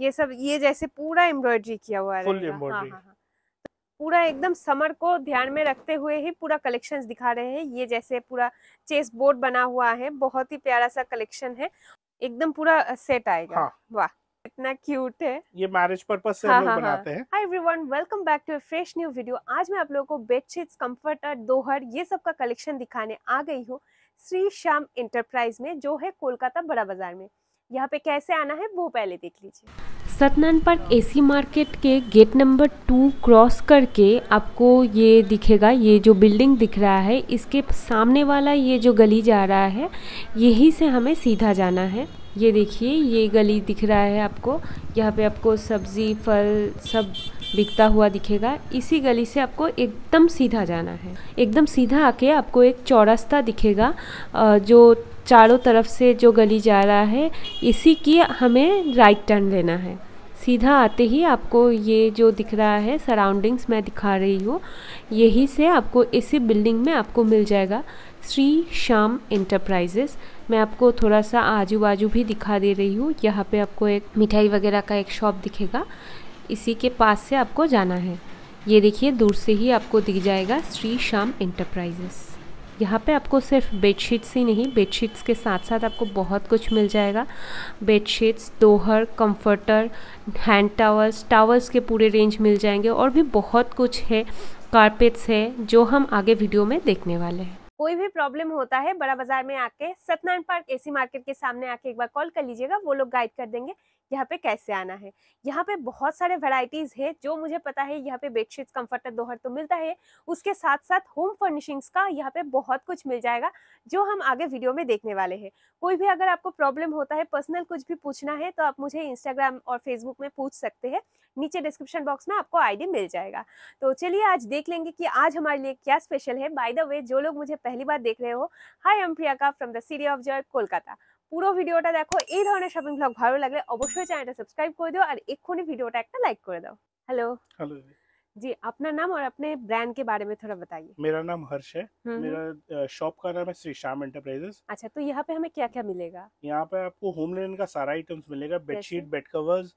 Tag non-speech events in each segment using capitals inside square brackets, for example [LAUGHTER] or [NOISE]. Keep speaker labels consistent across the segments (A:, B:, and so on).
A: ये सब ये जैसे पूरा एम्ब्रॉयडरी किया हुआ है हाँ, हाँ, हाँ। पूरा एकदम समर को ध्यान में रखते हुए ही पूरा कलेक्शंस दिखा रहे हैं ये जैसे पूरा चेस बोर्ड बना हुआ है बहुत ही प्यारा सा कलेक्शन है एकदम पूरा सेट आएगा हाँ। वाह इतना क्यूट है
B: ये मैरिज पर्पज से हाँ, हम हाँ, हाँ, बनाते हैं
A: hi everyone welcome back to fresh new video आज मैं आप लोगों को बेडशीट कम्फर्टर दोहर ये सब का कलेक्शन दिखाने आ गई हूँ श्री श्याम इंटरप्राइज में जो है कोलकाता बड़ा बाजार में यहाँ पे कैसे आना है वो पहले देख लीजिए सतनान पार्क एसी मार्केट के गेट नंबर टू क्रॉस करके आपको ये दिखेगा ये जो बिल्डिंग दिख रहा है इसके सामने वाला ये जो गली जा रहा है यही से हमें सीधा जाना है ये देखिए ये गली दिख रहा है आपको यहाँ पे आपको सब्जी फल सब बिकता हुआ दिखेगा इसी गली से आपको एकदम सीधा जाना है एकदम सीधा आके आपको एक चौरास्ता दिखेगा जो चारों तरफ से जो गली जा रहा है इसी की हमें राइट टर्न लेना है सीधा आते ही आपको ये जो दिख रहा है सराउंडिंग्स मैं दिखा रही हूँ यही से आपको इसी बिल्डिंग में आपको मिल जाएगा श्री श्याम इंटरप्राइजेज़ मैं आपको थोड़ा सा आजू बाजू भी दिखा दे रही हूँ यहाँ पे आपको एक मिठाई वगैरह का एक शॉप दिखेगा इसी के पास से आपको जाना है ये देखिए दूर से ही आपको दिख जाएगा श्री श्याम इंटरप्राइजेस यहाँ पे आपको सिर्फ बेडशीट्स ही नहीं बेडशीट्स के साथ साथ आपको बहुत कुछ मिल जाएगा बेडशीट्स दोहर कंफर्टर हैंड टावर्स टावर्स के पूरे रेंज मिल जाएंगे और भी बहुत कुछ है कारपेट्स है जो हम आगे वीडियो में देखने वाले हैं कोई भी प्रॉब्लम होता है बड़ा बाजार में आके सत्यनारायण पार्क एसी मार्केट के सामने आके एक बार कॉल कर लीजिएगा वो लोग गाइड कर देंगे यहाँ पे कैसे आना है यहाँ पे बहुत सारे वैरायटीज है जो मुझे पता है यहाँ पे बेडशीट कंफर्टर दोहर तो मिलता है उसके साथ साथ होम फर्निशिंग्स का यहाँ पे बहुत कुछ मिल जाएगा जो हम आगे वीडियो में देखने वाले हैं कोई भी अगर आपको प्रॉब्लम होता है पर्सनल कुछ भी पूछना है तो आप मुझे इंस्टाग्राम और फेसबुक में पूछ सकते हैं नीचे डिस्क्रिप्शन बॉक्स में आपको आईडी मिल जाएगा तो चलिए आज देख लेंगे कि आज हमारे लिए क्या स्पेशल है बाय द वे जो लोग मुझे पहली बार देख रहे हो hi I'm Priyanka from the city of joy Kolkata পুরো ভিডিওটা দেখো এই ধরনের শপিং ব্লগ ভালো লাগলে অবশ্যই চ্যানেলটা সাবস্ক্রাইব করে দিও আর এক্ষুনি ভিডিওটা একটা লাইক করে দাও हेलो हेलो जी अपना नाम और अपने ब्रांड के बारे में थोड़ा बताइए
B: मेरा नाम हर्ष है मेरा शॉप का नाम है श्री श्याम एंटरप्राइजेस
A: अच्छा तो यहाँ पे हमें क्या क्या मिलेगा
B: यहाँ पे आपको होम लेन का सारा आइटम्स मिलेगा बेडशीट बेड कवर्स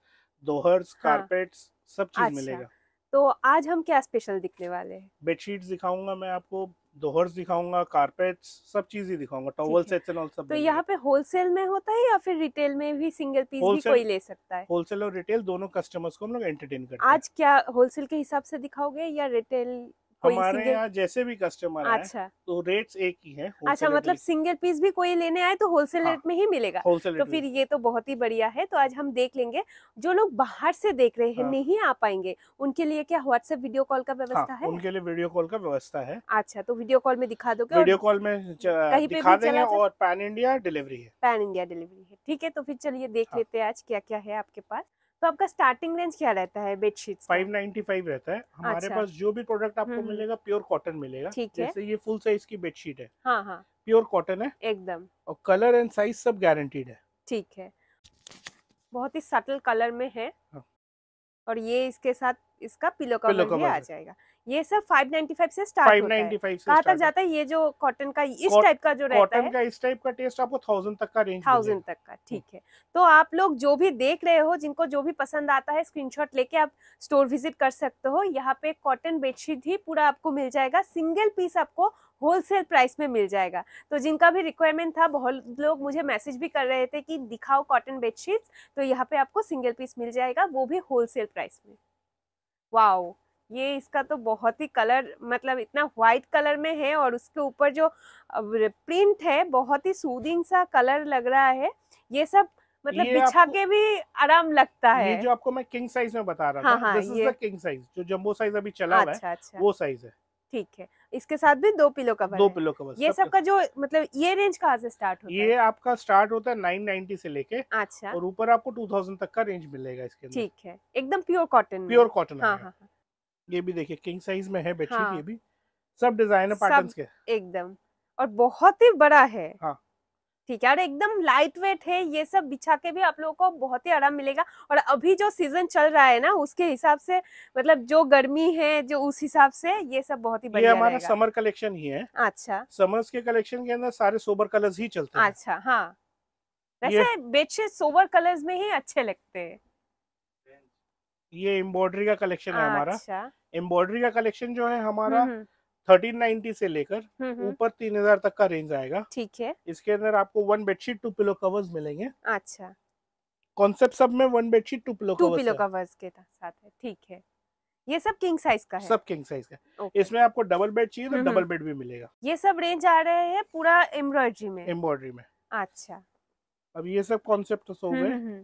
B: दोहर्स हाँ। कारपेट्स सब चीज अच्छा, मिलेगा
A: तो आज हम क्या स्पेशल दिखने वाले
B: हैं बेडशीट दिखाऊंगा मैं आपको दोहर्स दिखाऊंगा कारपेट्स सब चीज ही दिखाऊंगा टॉवल सेट्स एंड ऑल सब तो यहाँ
A: पे होलसेल में होता है या फिर रिटेल में भी सिंगल पीस भी कोई ले सकता है
B: होलसेल और रिटेल दोनों कस्टमर्स को हम लोग एंटरटेन करते
A: हैं आज क्या होलसेल के हिसाब से दिखाओगे या रिटेल हमारे यहाँ
B: जैसे भी कस्टमर अच्छा तो रेट्स एक ही है अच्छा मतलब सिंगल
A: पीस भी कोई लेने आए तो होलसेल हाँ, रेट में ही मिलेगा तो फिर ये तो बहुत ही बढ़िया है तो आज हम देख लेंगे जो लोग बाहर से देख रहे हैं हाँ, नहीं आ पाएंगे उनके लिए क्या व्हाट्सएप वीडियो कॉल का हाँ, व्यवस्था है उनके
B: लिए वीडियो कॉल का व्यवस्था है
A: अच्छा तो वीडियो कॉल में दिखा दो वीडियो
B: कॉल में कहीं दिखा देंगे और पैन इंडिया डिलीवरी है
A: पैन इंडिया डिलीवरी है ठीक है तो फिर चलिए देख हाँ। लेते हैं आज क्या क्या है आपके पास तो आपका स्टार्टिंग रेंज क्या रहता है बेडशीट
B: फाइव नाइन्टी फाइव रहता है हमारे अच्छा। पास जो भी प्रोडक्ट आपको हम्म, हम्म। मिलेगा प्योर कॉटन मिलेगा ठीक है जैसे ये फुल साइज की बेडशीट है हाँ हाँ प्योर कॉटन है एकदम और कलर एंड साइज सब गारंटीड है
A: ठीक है बहुत ही सटल कलर में है हाँ। और ये इसके साथ इसका पिलो कवर भी आ जाएगा ये सब 595 से स्टार्ट 595 से कहाँ तक जाता है ये जो कॉटन का इस टाइप का जो रहता है का
B: इस टाइप का टेस्ट आपको थाउजेंड तक का रेंज थाउजेंड तक का हम्म। ठीक है
A: तो आप लोग जो भी देख रहे हो जिनको जो भी पसंद आता है स्क्रीनशॉट लेके आप स्टोर विजिट कर सकते हो यहाँ पे कॉटन बेडशीट ही पूरा आपको मिल जाएगा सिंगल पीस आपको होलसेल प्राइस में मिल जाएगा तो जिनका भी रिक्वायरमेंट था बहुत लोग मुझे मैसेज भी कर रहे थे कि दिखाओ कॉटन बेडशीट तो यहाँ पे आपको सिंगल पीस मिल जाएगा वो भी होलसेल प्राइस में वाओ ये इसका तो बहुत ही कलर मतलब इतना व्हाइट कलर में है और उसके ऊपर जो प्रिंट है बहुत ही सूदिंग सा कलर लग रहा है ये सब मतलब बिछा के भी आराम लगता है ये जो
B: आपको मैं किंग साइज में बता रहा हूँ किंग साइज जो जम्बो साइज अभी चला हुआ अच्छा, है अच्छा।, अच्छा। वो साइज है
A: ठीक है इसके साथ भी दो पिलो कवर दो पिलो कवर ये सब का जो मतलब ये रेंज कहाँ से स्टार्ट होता ये है ये
B: आपका स्टार्ट होता है नाइन नाइनटी से लेके अच्छा और ऊपर आपको टू थाउजेंड तक का रेंज मिलेगा इसके ठीक
A: है एकदम प्योर कॉटन प्योर कॉटन हाँ हाँ
B: ये भी देखिए किंग साइज में है बेडशीट हाँ। ये भी सब डिजाइनर के
A: एकदम और बहुत ही बड़ा है हाँ ठीक है और एकदम लाइट वेट है ये सब बिछा के भी आप लोगों को बहुत ही आराम मिलेगा और अभी जो सीजन चल रहा है ना उसके हिसाब से मतलब जो गर्मी है जो उस हिसाब से ये सब बहुत ही बढ़िया हमारा समर
B: कलेक्शन ही है अच्छा समर्स के कलेक्शन के अंदर सारे सोबर कलर्स ही चलते हैं अच्छा हाँ वैसे
A: बेडशीट सोबर कलर्स में ही अच्छे लगते हैं
B: ये एम्ब्रॉयडरी का कलेक्शन है हमारा एम्ब्रॉयडरी अच्छा। का कलेक्शन जो है हमारा थर्टीन हम्म, नाइनटी हम्म। से लेकर हम्म, ऊपर तीन हजार तक का रेंज आएगा ठीक है इसके अंदर आपको one bedsheet two pillow covers मिलेंगे अच्छा कॉन्सेप्ट सब में one bedsheet two pillow covers pillow
A: covers के साथ है ठीक है ये सब किंग साइज का है सब
B: किंग साइज का okay. इसमें आपको डबल बेड चाहिए तो डबल बेड भी मिलेगा
A: ये सब रेंज आ रहे हैं पूरा एम्ब्रॉयडरी में एम्ब्रॉयडरी में अच्छा
B: अब ये सब कॉन्सेप्ट हो गए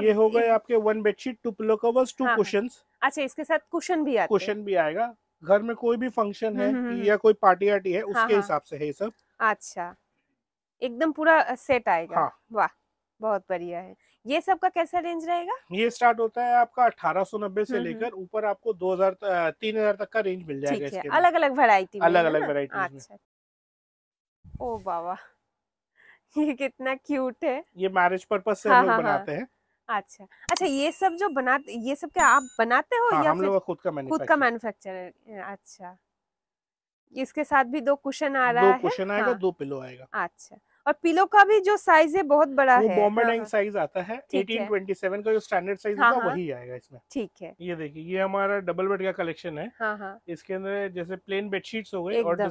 B: ये हो गए [LAUGHS] आपके one bedsheet two pillow covers two question
A: अच्छा इसके साथ क्वेश्चन भी क्वेश्चन
B: भी आएगा घर में कोई भी फंक्शन है हम्म, हम्म, हम्म। या कोई पार्टी वार्टी है हाँ, उसके हाँ। हिसाब से है सब
A: अच्छा एकदम पूरा सेट आएगा हाँ। वाह बहुत बढ़िया है ये सब का कैसा रेंज रहेगा
B: ये स्टार्ट होता है आपका नब्बे से लेकर ऊपर आपको 2000 हजार तक का रेंज मिल जाएगा इसके अलग अलग वैरायटी अलग अलग वैरायटी अच्छा
A: ओ बाबा [LAUGHS] ये कितना क्यूट है
B: ये मैरिज पर्पज से हम हाँ, लोग बनाते हैं
A: अच्छा अच्छा ये सब जो बनाते ये सब क्या आप बनाते हो हाँ, या हम लोग
B: खुद का खुद का
A: मैन्युफैक्चर अच्छा इसके साथ भी दो कुशन आ रहा है कुशन आएगा हाँ। दो पिलो आएगा अच्छा और पिलो का भी जो साइज है बहुत बड़ा वो है बॉम्बे हाँ, डाइंग हाँ।
B: साइज आता है 1827 का जो स्टैंडर्ड साइज हाँ, होता है हाँ। वही आएगा इसमें ठीक है ये देखिए ये हमारा डबल बेड का कलेक्शन है हाँ, हाँ। इसके अंदर जैसे प्लेन बेडशीट हो गए और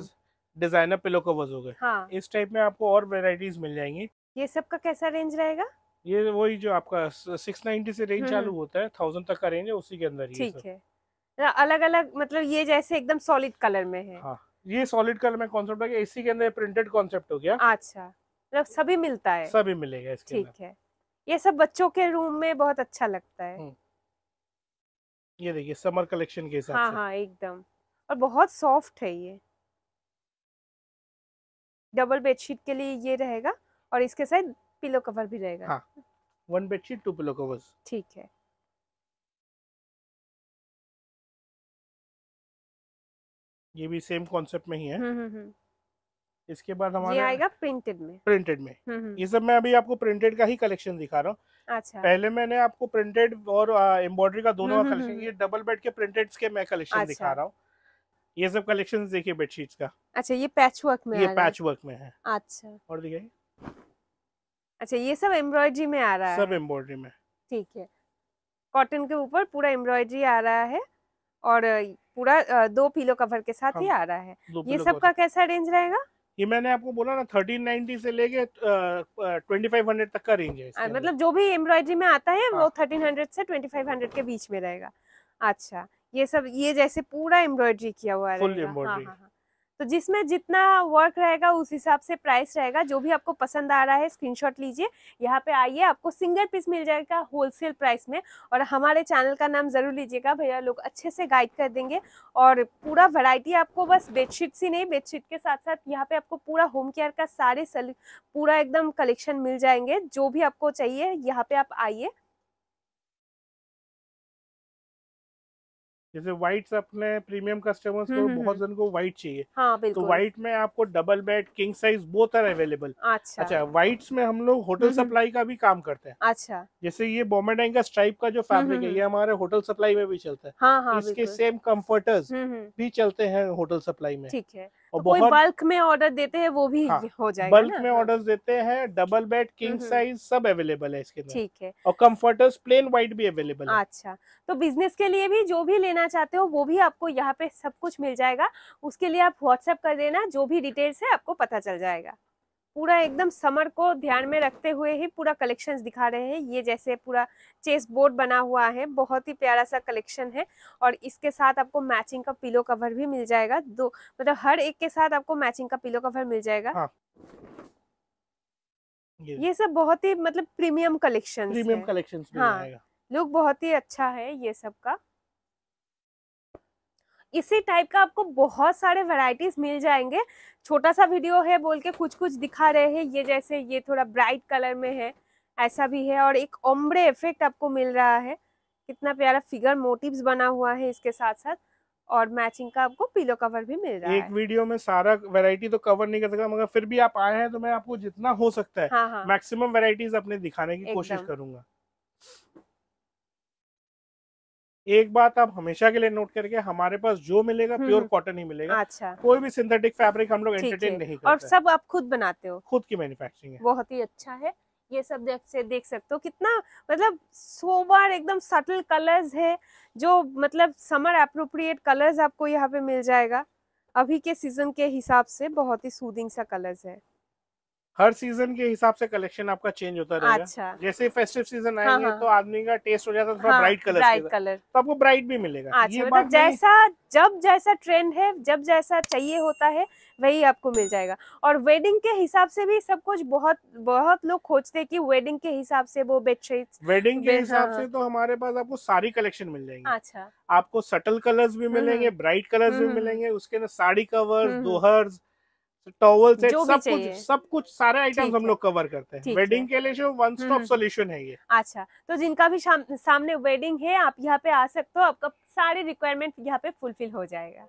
B: डिजाइनर पिलो कवर्स हो गए हाँ। इस टाइप में आपको और वेराइटीज मिल जाएंगी ये सब का कैसा रेंज रहेगा ये वही जो आपका 690 से रेंज चालू हम्म। होता है थाउजेंड तक का रेंज है उसी के अंदर ही ठीक
A: है अलग अलग मतलब ये जैसे एकदम सॉलिड कलर में है
B: हाँ ये सॉलिड कलर में कॉन्सेप्ट है इसी के अंदर प्रिंटेड कॉन्सेप्ट हो गया अच्छा
A: मतलब सभी मिलता है सभी
B: मिलेगा इसके ठीक है
A: ये सब बच्चों के रूम में बहुत अच्छा लगता है हम्म।
B: ये देखिए समर कलेक्शन के हिसाब हाँ, से हाँ
A: एकदम और बहुत सॉफ्ट है ये डबल बेडशीट के लिए ये रहेगा और इसके साथ पिलो कवर भी रहेगा हाँ
B: one bedsheet two pillow covers ठीक है ये भी सेम कॉन्सेप्ट में ही है हम्म, हम्म, हम्म। इसके बाद हमारा ये आएगा प्रिंटेड में प्रिंटेड में ये सब मैं अभी आपको प्रिंटेड का ही कलेक्शन दिखा रहा हूँ अच्छा पहले मैंने आपको प्रिंटेड और एम्ब्रॉयडरी का दोनों कलेक्शन ये डबल बेड के प्रिंटेड के मैं कलेक्शन अच्छा. दिखा रहा हूँ ये सब कलेक्शन देखिए बेडशीट का
A: अच्छा ये पैच वर्क में ये पैच वर्क में है अच्छा और दिखाई अच्छा ये सब एम्ब्रॉयडरी में आ रहा है सब एम्ब्रॉयडरी में ठीक है कॉटन के ऊपर पूरा एम्ब्रॉयडरी आ रहा है और पूरा दो पीलो कवर के साथ हाँ, ही आ रहा है ये सब का
B: कैसा रेंज रहेगा ये मैंने आपको बोला ना थर्टीन नाइनटी से लेके ट्वेंटी फाइव हंड्रेड तक का रेंज है आ, मतलब जो भी एम्ब्रॉयडरी में आता है हाँ। वो
A: थर्टीन हंड्रेड से ट्वेंटी फाइव हंड्रेड के बीच में रहेगा अच्छा ये सब ये जैसे पूरा एम्ब्रॉयडरी किया हुआ है तो जिसमें जितना वर्क रहेगा उस हिसाब से प्राइस रहेगा जो भी आपको पसंद आ रहा है स्क्रीनशॉट लीजिए यहाँ पे आइए आपको सिंगल पीस मिल जाएगा होलसेल प्राइस में और हमारे चैनल का नाम ज़रूर लीजिएगा भैया लोग अच्छे से गाइड कर देंगे और पूरा वैरायटी आपको बस बेडशीट सी नहीं बेडशीट के साथ साथ यहाँ पे आपको पूरा होम केयर का सारे पूरा एकदम कलेक्शन मिल जाएंगे जो भी आपको चाहिए यहाँ पे आप आइए
B: जैसे व्हाइट अपने प्रीमियम कस्टमर्स को हम्म, हम्म, बहुत हम्म। जन को व्हाइट चाहिए हाँ, तो व्हाइट में आपको double bed king size both are available अच्छा अच्छा व्हाइट्स में हम लोग होटल सप्लाई का भी काम करते हैं अच्छा जैसे ये बॉम्बेडाइन का स्ट्राइप का जो फैब्रिक है ये हमारे होटल सप्लाई में भी चलता है हाँ, हाँ, इसके सेम कम्फर्टर्स भी चलते हैं होटल सप्लाई में ठीक है तो और तो बल्क
A: में ऑर्डर देते हैं वो भी हाँ, हो जाएगा बल्क में
B: ऑर्डर देते हैं डबल बेड किंग साइज सब अवेलेबल है इसके ठीक है और कम्फर्टर्स प्लेन व्हाइट भी अवेलेबल है
A: अच्छा तो बिजनेस के लिए भी जो भी लेना चाहते हो वो भी आपको यहाँ पे सब कुछ मिल जाएगा उसके लिए आप व्हाट्सएप कर देना जो भी डिटेल्स है आपको पता चल जाएगा पूरा एकदम समर को ध्यान में रखते हुए ही पूरा कलेक्शन दिखा रहे हैं ये जैसे पूरा चेस बोर्ड बना हुआ है बहुत ही प्यारा सा कलेक्शन है और इसके साथ आपको मैचिंग का पिलो कवर भी मिल जाएगा दो मतलब हर एक के साथ आपको मैचिंग का पिलो कवर मिल जाएगा हाँ। ये, ये सब बहुत ही मतलब प्रीमियम कलेक्शन प्रीमियम
B: कलेक्शन हाँ
A: लुक बहुत ही अच्छा है ये सब का इसी टाइप का आपको बहुत सारे वैरायटीज मिल जाएंगे छोटा सा वीडियो है बोल के कुछ कुछ दिखा रहे हैं ये जैसे ये थोड़ा ब्राइट कलर में है ऐसा भी है और एक ओम्ब्रे इफेक्ट आपको मिल रहा है कितना प्यारा फिगर मोटिव्स बना हुआ है इसके साथ साथ और मैचिंग का आपको पिलो कवर भी मिल रहा है एक
B: वीडियो में सारा वैरायटी तो कवर नहीं कर सकता मगर फिर भी आप आए हैं तो मैं आपको जितना हो सकता है हाँ हाँ। मैक्सिमम वैरायटीज अपने दिखाने की कोशिश करूंगा एक बात आप हमेशा के लिए नोट करके हमारे पास जो मिलेगा प्योर हम्म, कॉटन हम्म। ही मिलेगा अच्छा कोई भी सिंथेटिक फैब्रिक हम लोग एंटरटेन नहीं करते और सब आप खुद बनाते हो खुद की मैन्युफैक्चरिंग है
A: बहुत ही अच्छा है ये सब देख से देख सकते हो कितना मतलब सोबर एकदम सटल कलर्स है जो मतलब समर अप्रोप्रिएट कलर्स आपको यहाँ पे मिल जाएगा अभी के सीजन के हिसाब से बहुत ही सूदिंग सा कलर्स है
B: हर सीजन के हिसाब से कलेक्शन आपका चेंज होता रहेगा अच्छा। जैसे फेस्टिव सीजन हाँ, आएंगे हाँ, तो आदमी का टेस्ट हो जाता है थोड़ा ब्राइट कलर ब्राइट कलर तो आपको ब्राइट भी मिलेगा अच्छा, ये मतलब जैसा जब जैसा
A: ट्रेंड है जब जैसा चाहिए होता है वही आपको मिल जाएगा और वेडिंग के हिसाब से भी सब कुछ बहुत बहुत लोग खोजते कि वेडिंग के हिसाब से वो बेडशीट वेडिंग के हिसाब हाँ। से
B: तो हमारे पास आपको सारी कलेक्शन मिल जाएंगी अच्छा आपको सटल कलर्स भी हम्म। मिलेंगे ब्राइट कलर्स भी हम्म। मिलेंगे उसके अंदर साड़ी कवर दोहर्स हम्म। टॉवल से सब कुछ सब कुछ सारे
A: आइटम्स हम लोग
B: कवर करते हैं वेडिंग के लिए वन स्टॉप सॉल्यूशन है ये
A: अच्छा तो जिनका भी सामने वेडिंग है आप यहाँ पे आ सकते हो आपका सारे रिक्वायरमेंट यहाँ पे फुलफिल हो जाएगा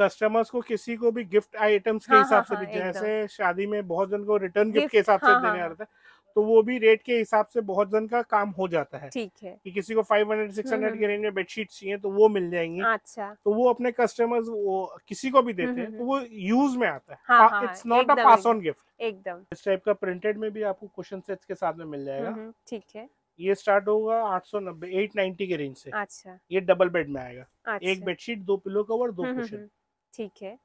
B: कस्टमर्स को किसी को भी गिफ्ट आइटम्स के हाँ, हिसाब हाँ, से हाँ, भी जैसे शादी में बहुत जन को रिटर्न गिफ्ट के हिसाब से देने आ रहा है तो वो भी रेट के हिसाब से बहुत जन का काम हो जाता है ठीक है कि किसी को 500 600 हम्म, के रेंज हम्म। में बेडशीट चाहिए तो वो मिल जाएंगे अच्छा तो वो अपने कस्टमर्स वो किसी को भी हम्म, देते हैं तो वो यूज में आता है it's not a pass on gift एकदम इस टाइप का प्रिंटेड में भी आपको क्वेश्चन सेट्स के साथ में मिल जाएगा ठीक है ये स्टार्ट होगा आठ सौ नब्बे एट नाइन्टी के रेंज से अच्छा ये डबल बेड में आएगा अच्छा। एक बेडशीट दो पिलो कवर दो कुशन
A: ठीक है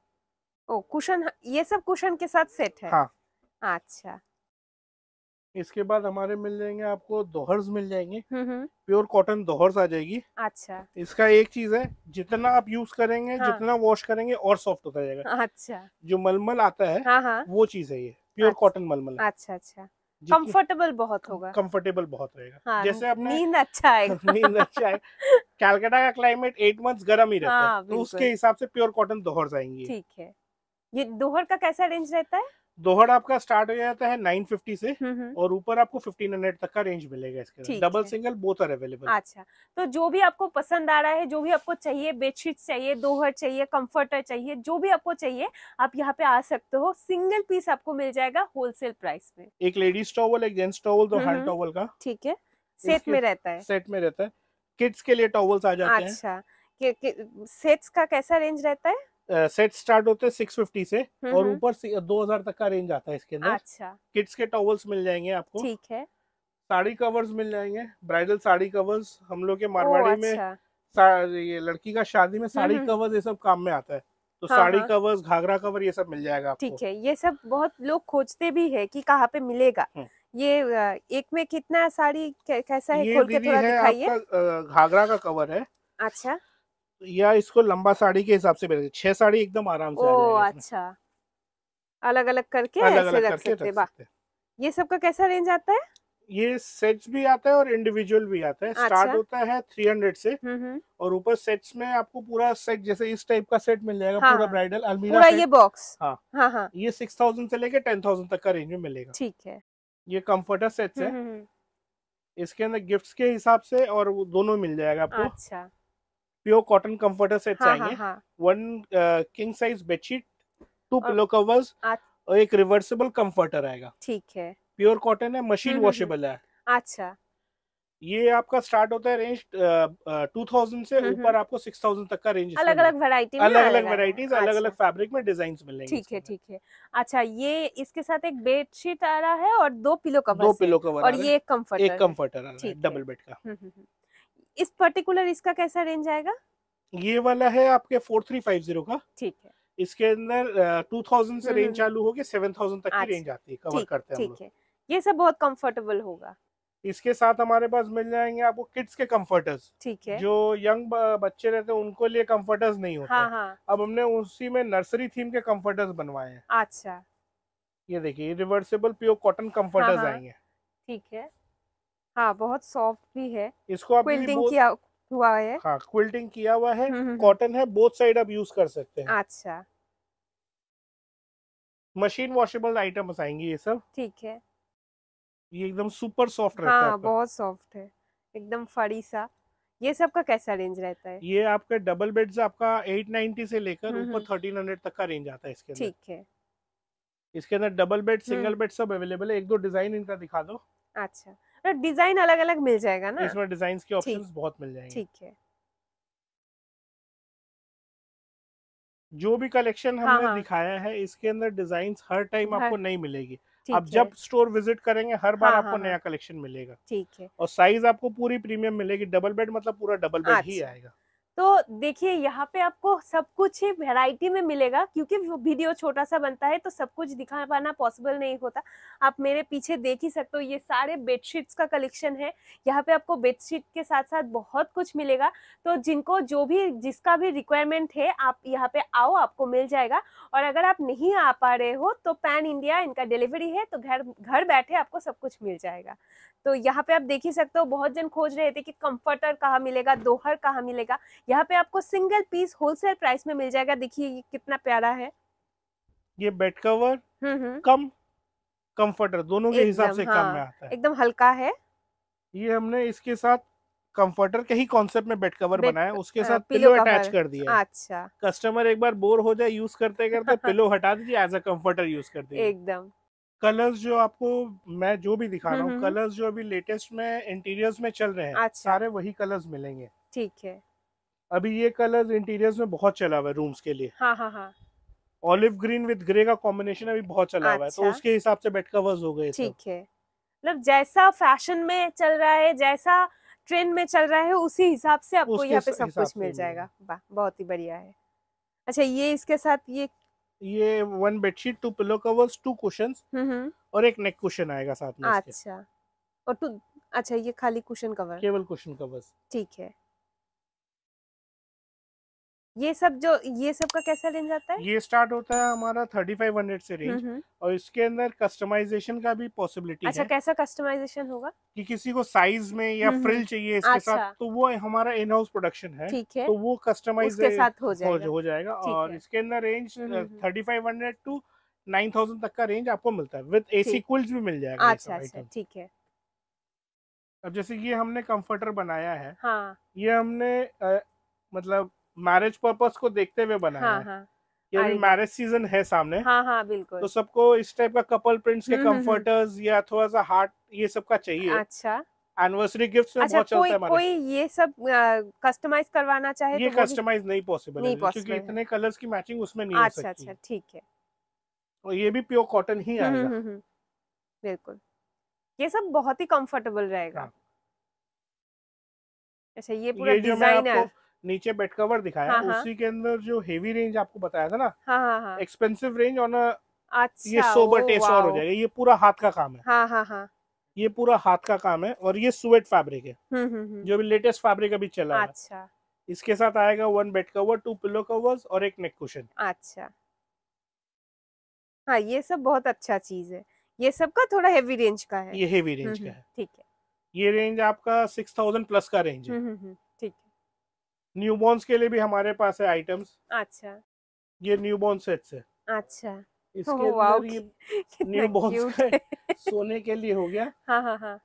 A: ओ कुशन ये सब कुशन के साथ सेट है हाँ अच्छा
B: इसके बाद हमारे मिल जाएंगे आपको दोहर्स मिल जाएंगे हम्म, हम्म। प्योर कॉटन दोहर्स आ जाएगी अच्छा इसका एक चीज है जितना आप यूज करेंगे हाँ। जितना वॉश करेंगे और सॉफ्ट होता जाएगा अच्छा जो मलमल आता है हाँ हाँ। वो चीज है ये प्योर अच्छा। कॉटन मलमल
A: अच्छा अच्छा कंफर्टेबल बहुत होगा
B: कंफर्टेबल बहुत रहेगा हाँ, जैसे आप
A: नींद अच्छा आएगा [LAUGHS] नींद
B: अच्छा है कैलकाटा का क्लाइमेट एट मंथ्स गर्म ही रहता है हाँ, तो उसके हिसाब से प्योर कॉटन दोहर जाएंगे ठीक
A: है ये दोहर का कैसा रेंज रहता है
B: दोहड़ आपका स्टार्ट हो जाता है 950 से हम्म, हम्म। और ऊपर आपको 1500 तक का रेंज मिलेगा इसके double single both are available
A: अच्छा तो जो भी आपको पसंद आ रहा है जो भी आपको चाहिए बेडशीट चाहिए दोहर चाहिए कंफर्टर चाहिए जो भी आपको चाहिए आप यहाँ पे आ सकते हो सिंगल पीस आपको मिल जाएगा होलसेल प्राइस में
B: एक लेडीज टॉवल एक जेंट्स टॉवल दो हैंड हम्म, टॉवल का ठीक है सेट में रहता है सेट में रहता है किड्स के लिए टॉवल्स आ जाते हैं अच्छा
A: सेट्स का कैसा रेंज रहता है
B: सेट स्टार्ट होते हैं सिक्स फिफ्टी से हम्म, और हम्म। ऊपर दो हजार तक का रेंज आता है इसके अंदर अच्छा किड्स के टॉवल्स मिल जाएंगे आपको ठीक है साड़ी कवर्स मिल जाएंगे ब्राइडल साड़ी कवर्स हम लोग के मारवाड़ी में
A: अच्छा।
B: ये लड़की का शादी में साड़ी कवर्स हम्म, ये सब काम में आता है तो हाँ, साड़ी कवर्स हाँ। घाघरा कवर ये सब मिल जाएगा आपको ठीक है
A: ये सब बहुत लोग खोजते भी है कि कहाँ पे मिलेगा ये एक में कितना साड़ी कैसा है खोल के थोड़ा दिखाइए
B: घाघरा का कवर है अच्छा या इसको लंबा साड़ी के हिसाब से बेच छह साड़ी एकदम आराम से ओ अच्छा अलग अलग करके अलग अलग रख करके सकते, ये सबका कैसा रेंज आता है ये सेट्स भी आता है और इंडिविजुअल भी आता है अच्छा। स्टार्ट होता है थ्री हंड्रेड से हम्म, हम्म। और ऊपर सेट्स में आपको पूरा सेट जैसे इस टाइप का सेट मिल जाएगा हाँ, पूरा ब्राइडल हाँ। अलमीरा पूरा ये बॉक्स हाँ, हाँ, हाँ, ये थाउजेंड से लेके टेन थाउजेंड तक का रेंज में मिलेगा ठीक है ये कंफर्टर सेट्स है इसके अंदर गिफ्ट्स के हिसाब से और दोनों मिल जाएगा आपको अच्छा प्योर कॉटन कम्फर्टर सेट चाहिए one king size bedsheet two pillow covers और एक रिवर्सिबल कम्फर्टर आएगा ठीक है प्योर कॉटन है मशीन हम्म, वॉशेबल हम्म,
A: हम्म। है अच्छा
B: ये आपका स्टार्ट होता है रेंज टू थाउजेंड से ऊपर आपको सिक्स थाउजेंड तक का रेंज अलग अलग
A: वैरायटी अलग अलग वेराइटी अलग अलग
B: फैब्रिक में डिजाइन अच्छा। मिलेंगे ठीक
A: है ठीक है अच्छा ये इसके साथ एक बेडशीट आ रहा है और दो पिलो कवर दो पिलो कवर और ये कम्फर्टर एक
B: कम्फर्टर डबल बेड का
A: इस पर्टिकुलर इसका कैसा रेंज आएगा
B: ये वाला है आपके फोर थ्री फाइव जीरो का ठीक है इसके अंदर टू थाउजेंड से रेंज हम्म। चालू होगी सेवन थाउजेंड तक की रेंज आती है कवर करते हैं
A: ये सब बहुत कंफर्टेबल होगा
B: इसके साथ हमारे पास मिल जाएंगे आपको किड्स के कम्फर्टर्स ठीक है जो यंग बच्चे रहते हैं उनको लिए कम्फर्टर्स नहीं होते हाँ हाँ। अब हमने उसी में नर्सरी थीम के कम्फर्टर्स बनवाए हैं अच्छा ये देखिए रिवर्सेबल प्योर कॉटन कम्फर्टर्स हाँ हाँ। आएंगे
A: ठीक है हाँ बहुत सॉफ्ट भी है
B: इसको आप क्विल्टिंग किया हुआ है हाँ क्विल्टिंग किया हुआ है कॉटन हम्म, हम्म, हम्म। है बोथ साइड आप यूज कर सकते हैं अच्छा मशीन वॉशेबल आइटम्स आएंगे ये सब ठीक है ये एकदम सुपर सॉफ्ट रहता है हाँ, बहुत
A: सॉफ्ट है एकदम फड़ी सा ये सब का कैसा रेंज रहता है
B: ये आपका डबल बेड्स आपका 890 से लेकर ऊपर 1300 तक का रेंज आता है इसके अंदर ठीक है इसके अंदर डबल बेड सिंगल बेड सब अवेलेबल है एक दो डिजाइन इनका दिखा दो
A: अच्छा तो मतलब डिजाइन अलग अलग मिल जाएगा ना इसमें
B: डिजाइन के ऑप्शन बहुत मिल जाएंगे ठीक है जो भी कलेक्शन हाँ, हमने हाँ। दिखाया है इसके अंदर डिजाइन हर टाइम आपको नहीं मिलेगी आप जब स्टोर विजिट करेंगे हर बार हाँ, आपको हाँ, हाँ। नया कलेक्शन मिलेगा ठीक है और साइज आपको पूरी प्रीमियम मिलेगी डबल बेड मतलब पूरा डबल बेड ही अच्छा। आएगा
A: तो देखिए यहाँ पे आपको सब कुछ ही वैरायटी में मिलेगा क्योंकि वीडियो छोटा सा बनता है तो सब कुछ दिखा पाना पॉसिबल नहीं होता आप मेरे पीछे देख ही सकते हो ये सारे बेडशीट्स का कलेक्शन है यहाँ पे आपको बेडशीट के साथ साथ बहुत कुछ मिलेगा तो जिनको जो भी जिसका भी रिक्वायरमेंट है आप यहाँ पे आओ आपको मिल जाएगा और अगर आप नहीं आ पा रहे हो तो पैन इंडिया इनका डिलीवरी है तो घर घर बैठे आपको सब कुछ मिल जाएगा तो यहाँ पे आप देख ही सकते हो बहुत जन खोज रहे थे कि कंफर्टर कहाँ मिलेगा दोहर कहाँ मिलेगा यहाँ पे आपको सिंगल पीस होलसेल प्राइस में मिल जाएगा देखिए कितना प्यारा है
B: ये बेड कवर हम्म, हम्म। कम कंफर्टर दोनों के हिसाब से हाँ, कम में आता है एकदम हल्का है ये हमने इसके साथ कंफर्टर के ही कॉन्सेप्ट में बेड कवर बनाया उसके साथ पिलो अटैच कर दिया अच्छा कस्टमर एक बार बोर हो जाए यूज करते करते पिलो हटा दीजिए एज अ कम्फर्टर यूज कर दीजिए एकदम कलर्स जो आपको मैं जो भी दिखा रहा हम्म, हूँ हम्म। कलर्स जो अभी लेटेस्ट में इंटीरियर्स में चल रहे हैं अच्छा। सारे वही कलर्स मिलेंगे ठीक है अभी ये कलर्स इंटीरियर्स में बहुत चला हुआ है रूम्स के लिए हाँ हाँ हाँ ऑलिव ग्रीन विद ग्रे का कॉम्बिनेशन अभी बहुत चला हुआ अच्छा। है तो अच्छा। उसके हिसाब से बेड कवर्स हो गए ठीक है
A: मतलब जैसा फैशन में चल रहा है जैसा ट्रेंड में चल रहा है उसी हिसाब से आपको यहाँ पे सब कुछ मिल जाएगा वाह बहुत ही बढ़िया है
B: अच्छा ये इसके साथ ये ये one bedsheet two pillow covers two cushion और एक नेक कुशन आएगा साथ में अच्छा
A: और टू अच्छा ये खाली कुशन कवर
B: केवल कुशन कवर्स
A: ठीक है ये सब जो ये सब का कैसा रेंज आता
B: है ये स्टार्ट होता है हमारा थर्टी फाइव हंड्रेड से रेंज और इसके अंदर कस्टमाइजेशन का भी पॉसिबिलिटी अच्छा है।
A: कैसा कस्टमाइजेशन होगा
B: कि किसी को साइज में या फ्रिल चाहिए इसके अच्छा। साथ तो वो हमारा इन हाउस प्रोडक्शन है ठीक है तो वो कस्टमाइज के साथ हो जाएगा, हो जाएगा और इसके अंदर range thirty five hundred to nine thousand तक का रेंज आपको मिलता है विद ए सी कुल्स भी मिल जाएगा अच्छा अच्छा ठीक है अब जैसे ये हमने कम्फर्टर बनाया है हाँ। ये हमने मतलब मैरिज पर्पस को देखते हुए बनाया हाँ, है हाँ. ये मैरिज सीजन है सामने हाँ
A: हाँ बिल्कुल तो
B: सबको इस टाइप का कपल प्रिंट्स के कंफर्टर्स [LAUGHS] या थोड़ा सा हार्ट ये सब का चाहिए अच्छा एनिवर्सरी गिफ्ट में अच्छा, बहुत चलता है कोई
A: ये सब कस्टमाइज करवाना चाहे ये तो कस्टमाइज
B: नहीं पॉसिबल है क्योंकि इतने कलर्स की मैचिंग उसमें नहीं अच्छा, हो सकती अच्छा ठीक है और ये भी प्योर कॉटन ही हम्म, आएगा हम्म,
A: हम्म। बिल्कुल ये सब बहुत ही कंफर्टेबल रहेगा हाँ। अच्छा ये पूरा डिजाइन है
B: नीचे बेड कवर दिखाया हाँ, हाँ। उसी के अंदर जो हेवी रेंज आपको बताया था ना एक्सपेंसिव रेंज और ये सोबर टेस्ट और हो जाएगा ये पूरा हाथ का काम है हाँ, हाँ, ये पूरा हाथ का काम है और ये सुवेट फैब्रिक है हम्म, हम्म, हम्म। जो अभी लेटेस्ट फैब्रिक अभी चला अच्छा है। इसके साथ आएगा one bed cover two pillow covers और एक नेक कुशन
A: अच्छा हाँ ये सब बहुत अच्छा चीज है ये सब का थोड़ा हेवी रेंज का है ये हेवी रेंज का है ठीक है
B: ये रेंज आपका सिक्स थाउजेंड प्लस का रेंज है न्यूबॉर्न्स के लिए भी हमारे पास है आइटम्स अच्छा ये न्यूबॉर्न सेट्स है अच्छा इसके अंदर
A: ये न्यूबॉर्न
B: सोने के लिए हो गया हाँ हाँ हाँ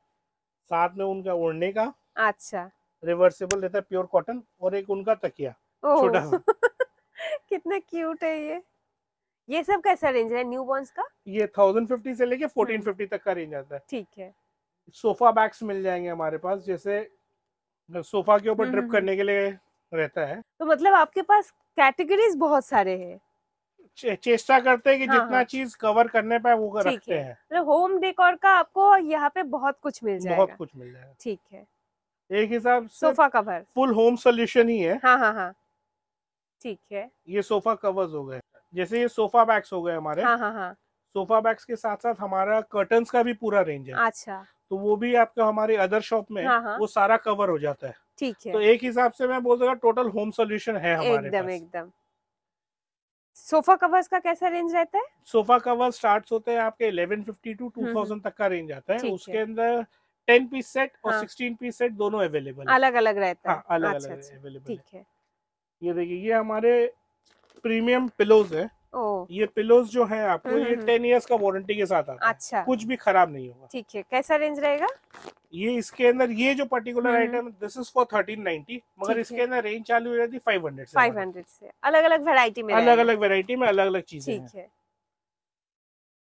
B: साथ में उनका उड़ने का अच्छा रिवर्सेबल रहता है प्योर कॉटन और एक उनका तकिया
A: छोटा [LAUGHS] कितना क्यूट है ये ये सब कैसा रेंज है न्यू बॉर्न का
B: ये थाउजेंड फिफ्टी से लेके फोर्टीन हाँ। फिफ्टी तक का रेंज आता है ठीक है सोफा बैग्स मिल जाएंगे हमारे पास जैसे सोफा के ऊपर ट्रिप हम्म, हम्म, हम्म। करने के लिए रहता है तो मतलब आपके पास कैटेगरीज बहुत सारे हैं चेष्टा करते हैं कि हाँ, जितना हाँ। चीज कवर करने पाए वो रखते हैं मतलब होम डेकोर का आपको यहाँ पे बहुत कुछ मिल जाएगा बहुत कुछ मिल जाएगा ठीक है एक हिसाब से sofa cover full home solution ही है
A: हाँ हाँ हाँ ठीक है
B: ये सोफा कवर्स हो गए जैसे ये सोफा बैग्स हो गए हमारे हाँ हाँ हाँ सोफा बैग्स के साथ साथ हमारा कर्टन का भी पूरा रेंज है अच्छा तो वो भी आपका हमारे अदर शॉप में हाँ हाँ। वो सारा कवर हो जाता है ठीक है तो एक हिसाब से मैं बोल दूंगा टोटल होम सोल्यूशन है हमारे एकदम एकदम सोफा कवर्स का कैसा रेंज रहता है सोफा कवर स्टार्ट होते हैं आपके eleven fifty to two thousand तक का रेंज आता है उसके अंदर टेन पीस सेट और सिक्सटीन पीस सेट दोनों अवेलेबल अलग
A: अलग रहता है अलग अलग अवेलेबल ठीक
B: है ये देखिए ये हमारे प्रीमियम पिलोज है ये पिलोज जो है आपको हम्म, ये टेन हम्म, इयर्स हम्म। का वारंटी के साथ आता अच्छा कुछ भी खराब नहीं होगा
A: ठीक है कैसा रेंज रहेगा
B: ये इसके अंदर ये जो particular item this is for thirteen ninety मगर इसके अंदर रेंज चालू हो जाती फाइव हंड्रेड फाइव हंड्रेड
A: से अलग अलग वेरायटी में अलग अलग
B: वेरायटी में अलग अलग चीजें ठीक है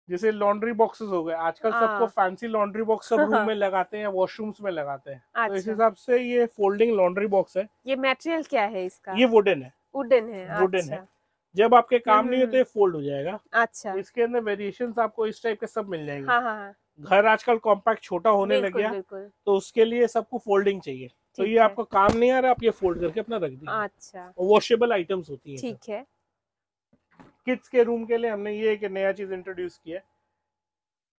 B: जैसे लॉन्ड्री बॉक्सेस हो गए आजकल हाँ। सबको फैंसी लॉन्ड्री बॉक्स सब रूम [LAUGHS] में लगाते हैं वॉशरूम्स में लगाते हैं तो इस अच्छा। हिसाब से ये फोल्डिंग लॉन्ड्री बॉक्स है ये मटेरियल क्या है इसका ये वुडन है वुडन है वुडन है अच्छा। जब आपके काम नहीं है तो ये फोल्ड हो जाएगा अच्छा इसके अंदर वेरिएशन आपको इस टाइप के सब मिल जाएंगे हाँ, हाँ हाँ। घर आजकल कॉम्पैक्ट छोटा होने लग गया तो उसके लिए सबको फोल्डिंग चाहिए तो ये आपको काम नहीं आ रहा आप ये फोल्ड करके अपना रख दीजिए अच्छा वॉशेबल आइटम्स होती है ठीक है किड्स के रूम के लिए हमने ये एक नया चीज इंट्रोड्यूस किया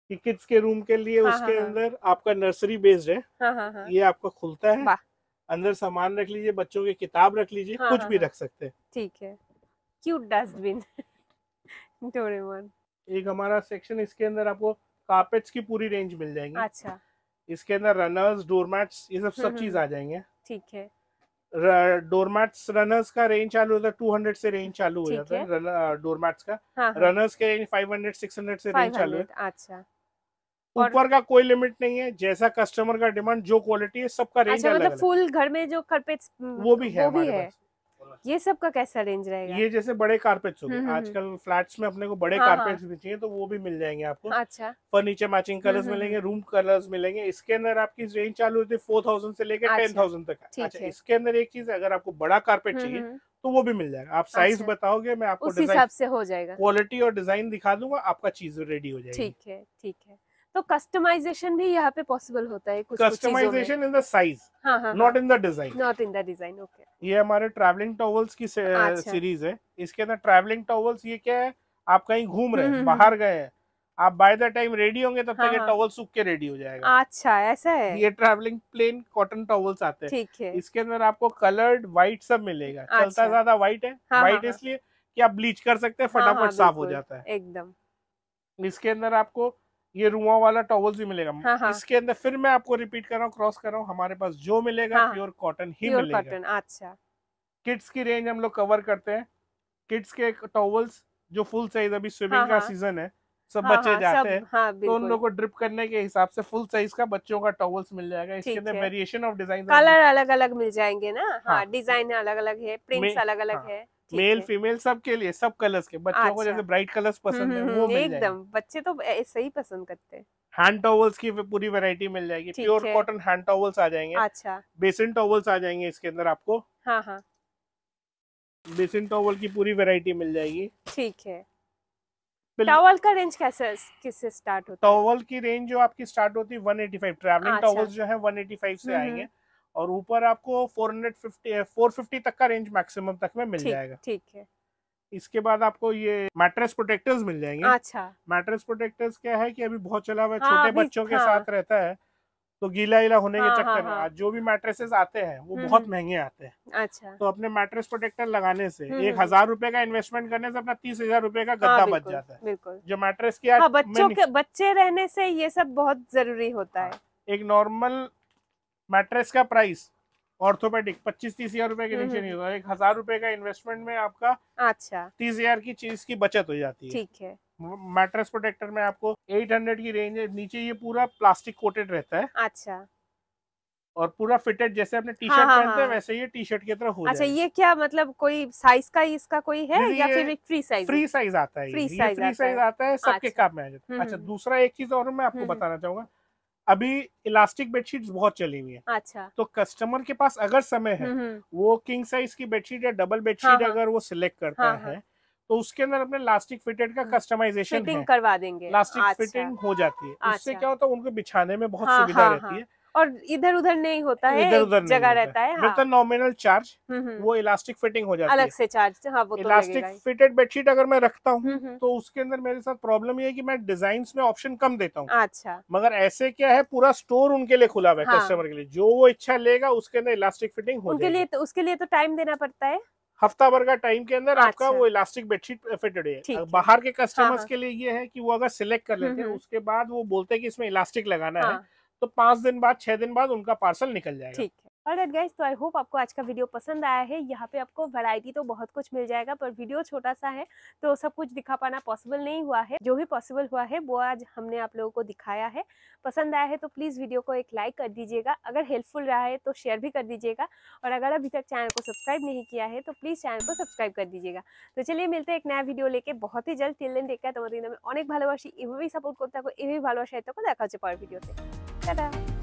B: कि किड्स के रूम के लिए हाँ उसके हाँ, हाँ। अंदर आपका नर्सरी बेस्ड है हाँ, हाँ हाँ ये आपका खुलता है अंदर सामान रख लीजिए बच्चों के किताब रख लीजिए हाँ कुछ हाँ भी रख सकते हैं ठीक है क्यूट डस्टबिन डोरेमोन एक हमारा सेक्शन इसके अंदर आपको कार्पेट्स की पूरी रेंज मिल जाएगी अच्छा इसके अंदर रनर्स डोरमैट्स ये सब सब हम्म, चीज हम्म। आ जाएंगे ठीक है डोरमैट्स रनर्स का रेंज चालू होता है टू हंड्रेड से रेंज चालू हो जाता है डोरमैट्स का हाँ, रनर्स हाँ। के range five hundred six hundred से रेंज चालू है अच्छा ऊपर का कोई लिमिट नहीं है जैसा कस्टमर का डिमांड जो क्वालिटी है सबका रेंज अच्छा, मतलब फुल
A: घर में जो कारपेट वो भी है वो भी है वाला ये सब का कैसा रेंज रहेगा
B: ये जैसे बड़े कारपेट्स हो गए हम्म, हम्म, हम्म। आजकल फ्लैट्स में अपने को बड़े हाँ, कारपेट्स हाँ। भी चाहिए तो वो भी मिल जाएंगे आपको अच्छा फर्नीचर मैचिंग कलर्स मिलेंगे रूम कलर्स मिलेंगे इसके अंदर आपकी रेंज चालू होती है फोर थाउजेंड से लेकर टेन थाउजेंड तक अच्छा इसके अंदर एक चीज अगर आपको बड़ा कार्पेट चाहिए तो वो भी मिल जाएगा आप साइज अच्छा। बताओगे मैं आपको डिजाइन से हो जाएगा क्वालिटी और डिजाइन दिखा दूंगा आपका चीज रेडी हो जाएगी ठीक
A: है ठीक है तो कस्टमाइजेशन भी यहाँ पे पॉसिबल होता है कुछ customisation in the size not in the design not in the design okay
B: ये हमारे ट्रैवलिंग टॉवल्स की सीरीज अच्छा। है इसके अंदर ट्रैवलिंग टॉवल्स ये क्या है आप कहीं घूम रहे हम्म, हैं हम्म, हम्म। बाहर गए हैं आप बाय द टाइम रेडी होंगे तब तक हाँ, ये टॉवल हाँ। सूख के रेडी हो जाएगा अच्छा ऐसा है ये ट्रैवलिंग प्लेन कॉटन टॉवल्स आते हैं ठीक है इसके अंदर आपको कलर्ड व्हाइट सब मिलेगा अच्छा। चलता ज्यादा व्हाइट है व्हाइट हाँ, इसलिए कि आप ब्लीच कर सकते हैं फटाफट साफ हो जाता है एकदम इसके अंदर आपको ये रुआ वाला टॉवल्स भी मिलेगा हाँ हाँ। इसके अंदर फिर मैं आपको रिपीट कर रहा हूँ क्रॉस कर रहा हूँ हमारे पास जो मिलेगा हाँ। प्योर कॉटन ही प्योर मिलेगा कॉटन अच्छा किड्स की रेंज हम लोग कवर करते हैं किड्स के टॉवल्स जो फुल साइज अभी स्विमिंग हाँ, का हाँ। सीजन है सब हाँ, बच्चे हाँ, जाते हैं हाँ, तो उन लोगों को ड्रिप करने के हिसाब से फुल साइज का बच्चों का टॉवल्स मिल जाएगा इसके अंदर वेरिएशन ऑफ डिजाइन कलर अलग
A: अलग मिल जाएंगे ना हाँ डिजाइन हाँ। अलग अलग है प्रिंट्स अलग अलग है
B: मेल फीमेल सबके लिए सब कलर्स के बच्चों अच्छा। को जैसे ब्राइट कलर्स हम्म, पसंद है हम्म, वो हम्म, मिल एकदम
A: बच्चे तो ऐसे ही पसंद करते हैं
B: हैंड टॉवल्स की पूरी वैरायटी मिल जाएगी प्योर कॉटन हैंड टॉवल्स आ जाएंगे अच्छा बेसिन टॉवल्स आ जाएंगे इसके अंदर आपको हाँ हाँ बेसिन टॉवल की पूरी वैरायटी मिल जाएगी
A: ठीक है टॉवल का रेंज कैसे किससे स्टार्ट होता
B: है टॉवल की रेंज जो आपकी स्टार्ट होती है 185 ट्रैवलिंग अच्छा। टॉवल्स जो है 185 से आएंगे और ऊपर आपको 450 450 तक का रेंज मैक्सिमम तक में मिल जाएगा ठीक है इसके बाद आपको ये मैट्रेस प्रोटेक्टर्स मिल जाएंगे अच्छा मैट्रेस प्रोटेक्टर्स क्या है कि अभी बहुत चला हुआ हाँ, छोटे बच्चों के हाँ। साथ रहता है तो गीला गीला होने हाँ, के हाँ, चक्कर में हाँ, हाँ. जो भी मैट्रेसेस आते हैं वो हम्म, बहुत हम्म। महंगे आते हैं अच्छा तो अपने मैट्रेस प्रोटेक्टर लगाने से हम्म, एक हजार रूपए का इन्वेस्टमेंट करने से अपना तीस हजार रूपए का गद्दा बच जाता है जो मैट्रेस की हाँ, बच्चों के बच्चे रहने से ये
A: सब बहुत जरूरी होता है
B: एक नॉर्मल मैट्रेस का प्राइस ऑर्थोपेडिक पच्चीस तीस हजार रूपए के हम्म, नीचे हम्म। नहीं होता एक हजार रूपए का इन्वेस्टमेंट में आपका अच्छा तीस हजार की चीज की बचत हो जाती है ठीक है मैट्रेस प्रोटेक्टर में आपको 800 की रेंज है नीचे ये पूरा प्लास्टिक कोटेड रहता है अच्छा और पूरा फिटेड जैसे अपने हाँ, टी शर्ट हाँ, पहनते हैं हाँ। वैसे ये टी शर्ट की तरह हो अच्छा ये
A: क्या मतलब कोई साइज का इसका कोई है या फिर एक फ्री साइज फ्री साइज
B: आता है फ्री साइज आता है सबके अच्छा। काम में आ जाता है हम्म, अच्छा दूसरा एक चीज और मैं आपको बताना चाहूंगा अभी इलास्टिक बेडशीट बहुत चली हुई है अच्छा तो कस्टमर के पास अगर समय है हम्म, हम्म। वो किंग साइज की बेडशीट या डबल बेडशीट हाँ, हाँ। अगर वो सिलेक्ट करता हाँ, है हाँ। तो उसके अंदर अपने लास्टिक फिटेड का हाँ। कस्टमाइजेशन
A: करवा देंगे लास्टिक अच्छा, फिटिंग हो जाती है अच्छा, उससे क्या
B: होता है उनको बिछाने में बहुत सुविधा रहती है
A: और इधर उधर नहीं होता है इधर उधर जगह रहता है मतलब हाँ।
B: नॉमिनल हम्म, चार्ज हम्म। वो इलास्टिक फिटिंग हो जाती है अलग
A: से चार्ज हाँ वो इलास्टिक तो
B: फिटेड बेडशीट अगर मैं रखता हूँ हम्म, तो उसके अंदर मेरे साथ प्रॉब्लम ये है कि मैं डिजाइन में ऑप्शन कम देता हूँ अच्छा मगर ऐसे क्या है पूरा स्टोर उनके लिए खुला हुआ है कस्टमर हाँ। के लिए जो वो इच्छा लेगा उसके अंदर इलास्टिक फिटिंग हो उनके लिए तो, उसके लिए तो टाइम देना पड़ता है हफ्ता भर का टाइम के अंदर अच्छा। आपका वो इलास्टिक बेडशीट फिटेड है बाहर के कस्टमर्स हाँ, हाँ। के लिए ये है कि वो अगर सिलेक्ट कर लेते हैं उसके बाद वो बोलते हैं कि इसमें इलास्टिक लगाना हाँ। है तो पांच दिन बाद छह दिन बाद उनका पार्सल निकल जाएगा ठीक है ऑलराइट गाइस तो
A: आई होप आपको आज का वीडियो पसंद आया है यहाँ पे आपको वैरायटी तो बहुत कुछ मिल जाएगा पर वीडियो छोटा सा है तो सब कुछ दिखा पाना पॉसिबल नहीं हुआ है जो भी पॉसिबल हुआ है वो आज हमने आप लोगों को दिखाया है पसंद आया है तो प्लीज़ वीडियो को एक लाइक कर दीजिएगा अगर हेल्पफुल रहा है तो शेयर भी कर दीजिएगा और अगर अभी तक चैनल को सब्सक्राइब नहीं किया है तो प्लीज़ चैनल को सब्सक्राइब कर दीजिएगा तो चलिए मिलते हैं एक नया वीडियो लेके बहुत ही জলদি টিল দেন টেক কেয়ার তোমাদের আমি অনেক ভালোবাসি এভাবেই সাপোর্ট করতে থাকো এভাবেই ভালোবাসা থাকো দেখা पर वीडियो से ta